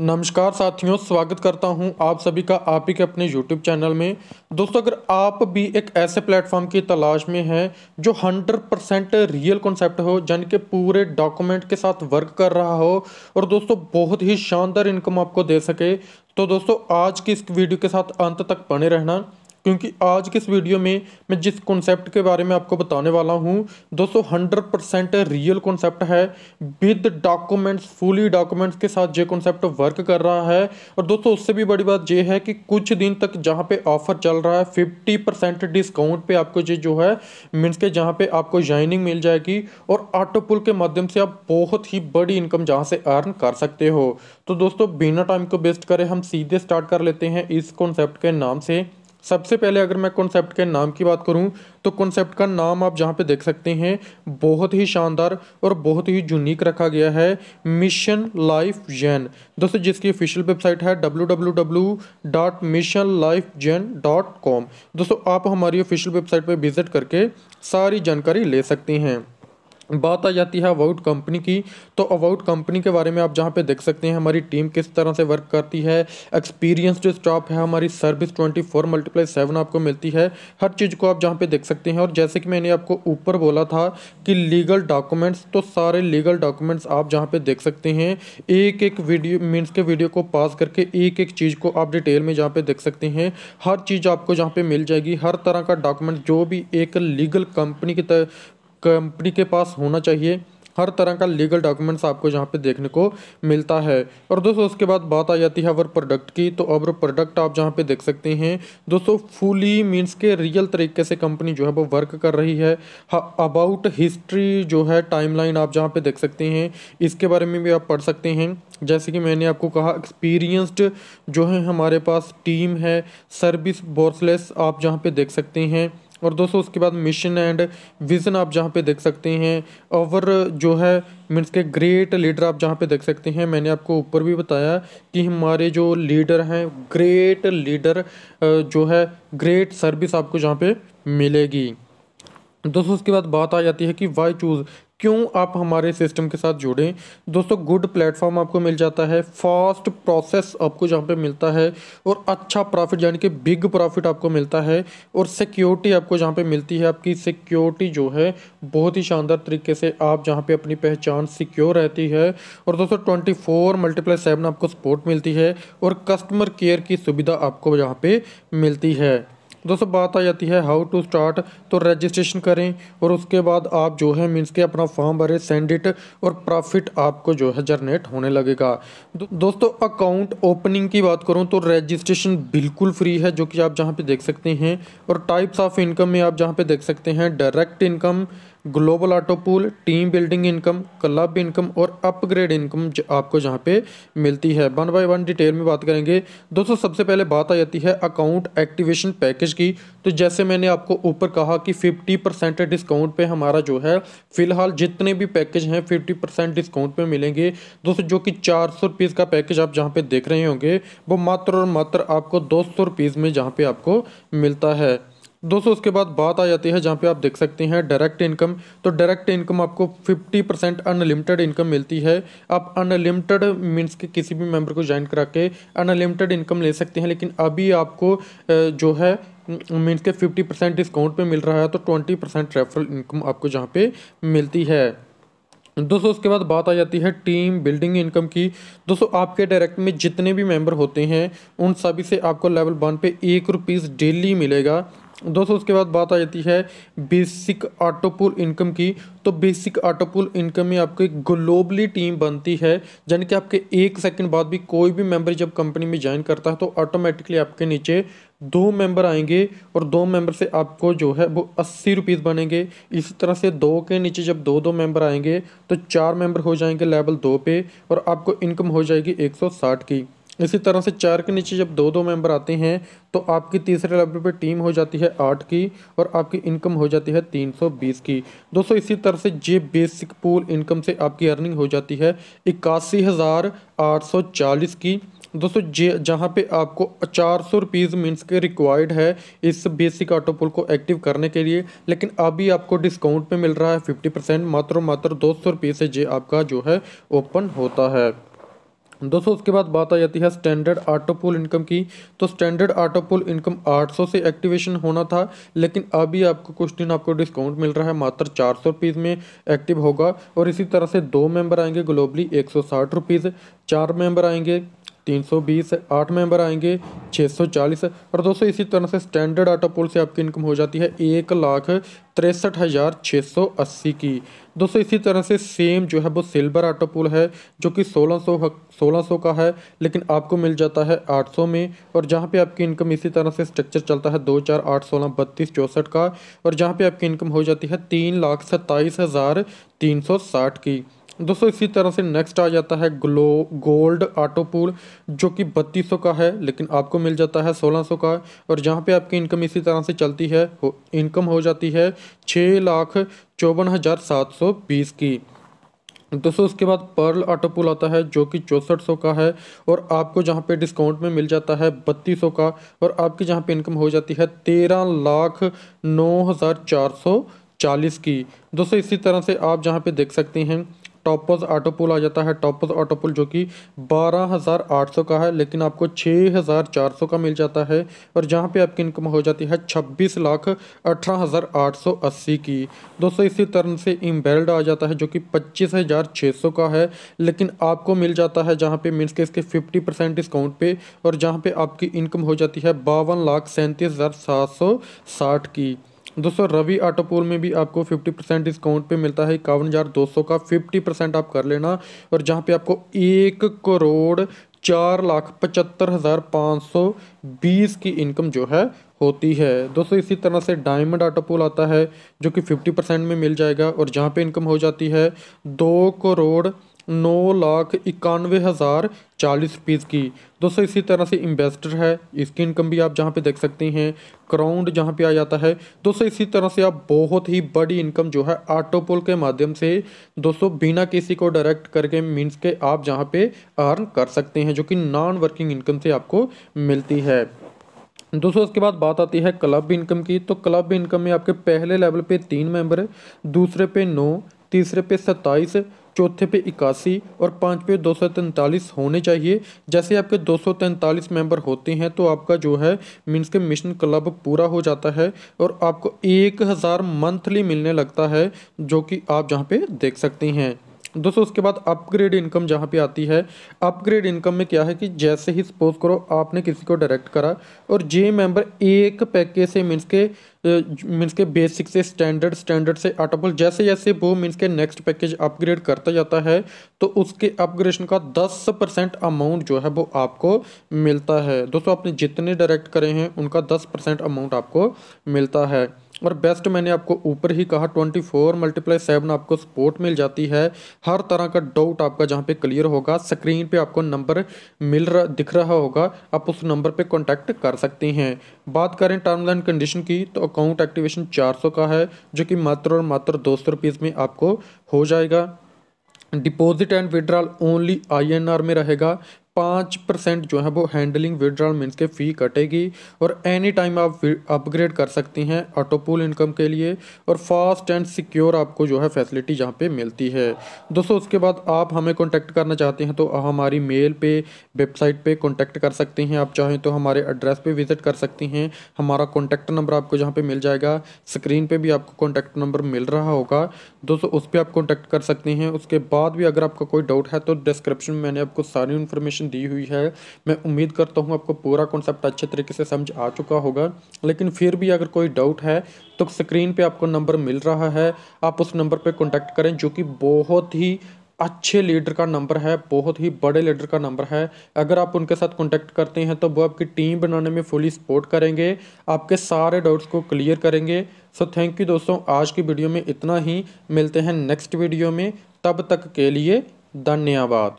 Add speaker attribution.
Speaker 1: नमस्कार साथियों स्वागत करता हूं आप सभी का आप ही के अपने यूट्यूब चैनल में दोस्तों अगर आप भी एक ऐसे प्लेटफॉर्म की तलाश में हैं जो 100 परसेंट रियल कॉन्सेप्ट हो जन के पूरे डॉक्यूमेंट के साथ वर्क कर रहा हो और दोस्तों बहुत ही शानदार इनकम आपको दे सके तो दोस्तों आज की इस वीडियो के साथ अंत तक बने रहना क्योंकि आज के इस वीडियो में मैं जिस कॉन्सेप्ट के बारे में आपको बताने वाला हूँ दोस्तों हंड्रेड परसेंट रियल कॉन्सेप्ट है विद डॉक्यूमेंट्स फुली डॉक्यूमेंट्स के साथ ये कॉन्सेप्ट वर्क कर रहा है और दोस्तों उससे भी बड़ी बात यह है कि कुछ दिन तक जहाँ पे ऑफर चल रहा है फिफ्टी परसेंट डिस्काउंट पे आपको ये जो है मीन्स के जहाँ पे आपको ज्वाइनिंग मिल जाएगी और ऑटो पुल के माध्यम से आप बहुत ही बड़ी इनकम जहाँ से अर्न कर सकते हो तो दोस्तों बिना टाइम को वेस्ट करें हम सीधे स्टार्ट कर लेते हैं इस कॉन्सेप्ट के नाम से सबसे पहले अगर मैं कॉन्सेप्ट के नाम की बात करूं तो कॉन्सेप्ट का नाम आप जहां पे देख सकते हैं बहुत ही शानदार और बहुत ही यूनिक रखा गया है मिशन लाइफ जैन दोस्तों जिसकी ऑफिशियल वेबसाइट है डब्ल्यू दोस्तों आप हमारी ऑफिशियल वेबसाइट पर विजिट करके सारी जानकारी ले सकते हैं बात आ जाती है अबाउट कंपनी की तो अबाउट कंपनी के बारे में आप जहाँ पे देख सकते हैं हमारी टीम किस तरह से वर्क करती है एक्सपीरियंस जो स्टाफ है हमारी service twenty four multiply seven आपको मिलती है हर चीज़ को आप जहाँ पे देख सकते हैं और जैसे कि मैंने आपको ऊपर बोला था कि लीगल डॉक्यूमेंट्स तो सारे लीगल डॉक्यूमेंट्स आप जहाँ पर देख सकते हैं एक एक वीडियो मीन्स के वीडियो को पास करके एक एक चीज़ को आप डिटेल में जहाँ पर देख सकते हैं हर चीज़ आपको जहाँ पर मिल जाएगी हर तरह का डॉक्यूमेंट जो भी एक लीगल कंपनी की कंपनी के पास होना चाहिए हर तरह का लीगल डॉक्यूमेंट्स आपको यहाँ पे देखने को मिलता है और दोस्तों उसके बाद बात आ जाती है अवर प्रोडक्ट की तो अवर प्रोडक्ट आप जहाँ पे देख सकते हैं दोस्तों फुली मीन्स के रियल तरीके से कंपनी जो है वो वर्क कर रही है अबाउट हाँ, हिस्ट्री जो है टाइमलाइन आप जहाँ पे देख सकते हैं इसके बारे में भी आप पढ़ सकते हैं जैसे कि मैंने आपको कहा एक्सपीरियंस्ड जो है हमारे पास टीम है सर्विस बोर्सलेस आप जहाँ पर देख सकते हैं और दोस्तों उसके बाद मिशन एंड विजन आप जहाँ पे देख सकते हैं और जो है मीन्स के ग्रेट लीडर आप जहाँ पे देख सकते हैं मैंने आपको ऊपर भी बताया कि हमारे जो लीडर हैं ग्रेट लीडर जो है ग्रेट सर्विस आपको जहाँ पे मिलेगी दोस्तों उसके बाद बात आ जाती है कि वाई चूज़ क्यों आप हमारे सिस्टम के साथ जुड़ें दोस्तों गुड प्लेटफॉर्म आपको मिल जाता है फास्ट प्रोसेस आपको जहाँ पे मिलता है और अच्छा प्रॉफिट यानी कि बिग प्रॉफिट आपको मिलता है और सिक्योरिटी आपको जहाँ पे मिलती है आपकी सिक्योरिटी जो है बहुत ही शानदार तरीके से आप जहाँ पे अपनी पहचान सिक्योर रहती है और दोस्तों ट्वेंटी फोर मल्टीप्लाई सेवन आपको सपोर्ट मिलती है और कस्टमर केयर की सुविधा आपको यहाँ पर मिलती है दोस्तों बात आ जाती है हाउ टू स्टार्ट तो रजिस्ट्रेशन करें और उसके बाद आप जो है मीन्स के अपना फॉर्म भरें सेंड इट और प्रॉफिट आपको जो है जनरेट होने लगेगा दो, दोस्तों अकाउंट ओपनिंग की बात करूं तो रजिस्ट्रेशन बिल्कुल फ्री है जो कि आप जहाँ पे देख सकते हैं और टाइप्स ऑफ इनकम में आप जहाँ पे देख सकते हैं direct income global auto pool team building income club income और अपग्रेड इनकम आपको जहाँ पे मिलती है वन बाय वन डिटेल में बात करेंगे दोस्तों सबसे पहले बात आ जाती है अकाउंट एक्टिवेशन पैकेज की तो जैसे मैंने आपको ऊपर कहा कि 50 परसेंट डिस्काउंट पे हमारा जो है फिलहाल जितने भी पैकेज हैं 50 परसेंट डिस्काउंट पे मिलेंगे दोस्तों जो कि चार सौ रुपीज़ का पैकेज आप जहाँ पे देख रहे होंगे वो मात्र और मात्र आपको दो सौ रुपीज़ में जहाँ पे आपको मिलता है दोस्तों उसके बाद बात आ जाती है जहाँ पे आप देख सकते हैं डायरेक्ट इनकम तो डायरेक्ट इनकम आपको 50 परसेंट अनलिमिटेड इनकम मिलती है आप अनलिमिटेड मीन्स के किसी भी मेंबर को ज्वाइन करा के अनलिमिटेड इनकम ले सकते हैं लेकिन अभी आपको जो है मीन्स के 50 परसेंट डिस्काउंट पे मिल रहा है तो 20 परसेंट रेफरल इनकम आपको जहाँ पर मिलती है दोस्तों उसके बाद बात आ जाती है टीम बिल्डिंग इनकम की दोस्तों आपके डायरेक्ट में जितने भी मेंबर होते हैं उन सभी से आपको लेवल वन पे एक रुपीज़ डेली मिलेगा दोस्तों उसके बाद बात आ जाती है बेसिक आटोपुल इनकम की तो बेसिक आटोपुल इनकम में आपको एक ग्लोबली टीम बनती है यानी कि आपके एक सेकंड बाद भी कोई भी मेंबर जब कंपनी में ज्वाइन करता है तो ऑटोमेटिकली आपके नीचे दो मेंबर आएंगे और दो मेंबर से आपको जो है वो अस्सी रुपीज़ बनेंगे इसी तरह से दो के नीचे जब दो दो मेंबर आएंगे तो चार मेंबर हो जाएंगे लेवल दो पे और आपको इनकम हो जाएगी एक सौ साठ की इसी तरह से चार के नीचे जब दो दो मेंबर आते हैं तो आपकी तीसरे लेवल पे टीम हो जाती है आठ की और आपकी इनकम हो जाती है तीन सौ बीस की दोस्तों इसी तरह से जे बेसिक पूल इनकम से आपकी अर्निंग हो जाती है इक्यासी हज़ार आठ सौ चालीस की दोस्तों जे जहाँ पे आपको चार सौ रुपीज़ मीन्स के रिक्वायर्ड है इस बेसिक ऑटो पुल को एक्टिव करने के लिए लेकिन अभी आपको डिस्काउंट पर मिल रहा है फिफ्टी परसेंट मात्र मात्र दो सौ रुपये से जे आपका जो है ओपन होता है दोस्तों उसके बाद बात आ जाती है स्टैंडर्ड ऑटो पुल इनकम की तो स्टैंडर्ड ऑटो पुल इनकम 800 से एक्टिवेशन होना था लेकिन अभी आपको कुछ दिन आपको डिस्काउंट मिल रहा है मात्र चार सौ में एक्टिव होगा और इसी तरह से दो मेंबर आएंगे ग्लोबली एक सौ चार मेंबर आएंगे 320 आठ मेंबर आएंगे 640 और दोस्तों इसी तरह से स्टैंडर्ड ऑटो पोल से आपकी इनकम हो जाती है एक लाख तिरसठ हज़ार छः सौ अस्सी की दोस्तों इसी तरह से सेम जो है वो सिल्वर आटा पोल है जो कि सोलह सौ सोलह सौ का है लेकिन आपको मिल जाता है आठ सौ में और जहाँ पे आपकी इनकम इसी तरह से स्ट्रक्चर चलता है दो चार आठ सोलह बत्तीस चौंसठ का और जहाँ पे आपकी इनकम हो जाती है तीन लाख सत्ताईस हज़ार तीन सौ साठ की दोस्तों इसी तरह से नेक्स्ट आ जाता है ग्लो गोल्ड पूल जो कि बत्तीस का है लेकिन आपको मिल जाता है सोलह सौ का और जहाँ पे आपकी इनकम इसी तरह से चलती है हो, इनकम हो जाती है छः लाख चौवन हज़ार सात सौ बीस की दोस्तों उसके बाद पर्ल पूल आता है जो कि चौंसठ सौ का है और आपको जहाँ पे डिस्काउंट में मिल जाता है बत्तीस सौ का और आपकी जहाँ पर इनकम हो जाती है तेरह लाख नौ हज़ार चार सौ चालीस की दोस्तों इसी तरह से आप जहाँ पे देख सकते हैं टॉपर्स ऑटो पुल आ जाता है टॉपर्स ऑटो पुल जो कि 12,800 का है लेकिन आपको 6,400 का मिल जाता है और जहाँ पे आपकी इनकम हो जाती है छब्बीस लाख अठारह हज़ार आठ सौ अस्सी की दोस्तों इसी तरह से इम्बेल्ड आ जाता है जो कि पच्चीस हज़ार छः सौ का है लेकिन आपको मिल जाता है जहाँ पे मीन्स के इसके फिफ्टी परसेंट डिस्काउंट पे और जहाँ पे आपकी इनकम हो जाती है बावन लाख सैंतीस हज़ार सात सौ साठ की दोस्तों रवि ऑटोपोल में भी आपको 50 परसेंट डिस्काउंट पे मिलता है इक्यावन हज़ार दो सौ का 50 परसेंट आप कर लेना और जहाँ पे आपको एक करोड़ चार लाख पचहत्तर हज़ार पाँच सौ बीस की इनकम जो है होती है दोस्तों इसी तरह से डायमंड ऑटोपोल आता है जो कि फिफ्टी परसेंट में मिल जाएगा और जहाँ पे इनकम हो जाती है दो करोड़ नौ लाख इक्यानवे हज़ार चालीस रुपीज़ की दोस्तों इसी तरह से इन्वेस्टर है इसकी इनकम भी आप जहाँ पे देख सकते हैं क्राउंड जहाँ पे आ जाता है दोस्तों इसी तरह से आप बहुत ही बड़ी इनकम जो है ऑटोपोल के माध्यम से दोस्तों बिना किसी को डायरेक्ट करके मीन्स के आप जहाँ पे अर्न कर सकते हैं जो कि नॉन वर्किंग इनकम से आपको मिलती है दोस्तों उसके बाद बात आती है क्लब इनकम की तो क्लब इनकम में आपके पहले लेवल पे तीन मेंबर दूसरे पे नौ तीसरे पे सत्ताईस चौथे पे इक्यासी और पाँचवें दो सौ तैंतालीस होने चाहिए जैसे आपके दो सौ तैंतालीस मेम्बर होते हैं तो आपका जो है मीन्स के मिशन क्लब पूरा हो जाता है और आपको एक हज़ार मंथली मिलने लगता है जो कि आप जहाँ पे देख सकते हैं दोस्तों उसके बाद अपग्रेड इनकम जहाँ पे आती है अपग्रेड इनकम में क्या है कि जैसे ही सपोज करो आपने किसी को डायरेक्ट करा और जे मेंबर एक पैकेज से मीन्स के मीन्स के बेसिक से स्टैंडर्ड स्टैंडर्ड से आटोपल जैसे जैसे वो मीन्स के नेक्स्ट पैकेज अपग्रेड करता जाता है तो उसके अपग्रेडेशन का दस परसेंट अमाउंट जो है वो आपको मिलता है दोस्तों आपने जितने डायरेक्ट करे हैं उनका दस परसेंट अमाउंट आपको मिलता है और बेस्ट मैंने आपको ऊपर ही कहा ट्वेंटी फोर मल्टीप्लाई सेवन आपको सपोर्ट मिल जाती है हर तरह का डाउट आपका जहाँ पे क्लियर होगा स्क्रीन पे आपको नंबर मिल रहा दिख रहा होगा आप उस नंबर पे कांटेक्ट कर सकते हैं बात करें टर्म्स एंड कंडीशन की तो अकाउंट एक्टिवेशन 400 का है जो कि मात्र और मात्र दो सौ में आपको हो जाएगा deposit and withdrawal only INR में रहेगा पाँच परसेंट जो है वो हैंडलिंग विड्रॉल मीन्स के फ़ी कटेगी और एनी टाइम आप अपग्रेड कर सकती हैं ऑटो पूल इनकम के लिए और फास्ट एंड सिक्योर आपको जो है फैसिलिटी यहाँ पे मिलती है दोस्तों उसके बाद आप हमें कॉन्टैक्ट करना चाहते हैं तो हमारी मेल पे वेबसाइट पे कॉन्टैक्ट कर सकते हैं आप चाहें तो हमारे एड्रेस पर विज़िट कर सकती हैं हमारा कॉन्टैक्ट नंबर आपको जहाँ पर मिल जाएगा स्क्रीन पर भी आपको कॉन्टैक्ट नंबर मिल रहा होगा दोस्तों उस पर आप कॉन्टैक्ट कर सकते हैं उसके बाद भी अगर आपका कोई डाउट है तो डिस्क्रिप्शन में मैंने आपको सारी इन्फॉर्मेशन इन्फॉर्मेशन दी हुई है मैं उम्मीद करता हूँ आपको पूरा कॉन्सेप्ट अच्छे तरीके से समझ आ चुका होगा लेकिन फिर भी अगर कोई डाउट है तो स्क्रीन पे आपको नंबर मिल रहा है आप उस नंबर पे कॉन्टैक्ट करें जो कि बहुत ही अच्छे लीडर का नंबर है बहुत ही बड़े लीडर का नंबर है अगर आप उनके साथ कॉन्टैक्ट करते हैं तो वो आपकी टीम बनाने में फुली सपोर्ट करेंगे आपके सारे डाउट्स को क्लियर करेंगे सो थैंक यू दोस्तों आज की वीडियो में इतना ही मिलते हैं नेक्स्ट वीडियो में तब तक के लिए धन्यवाद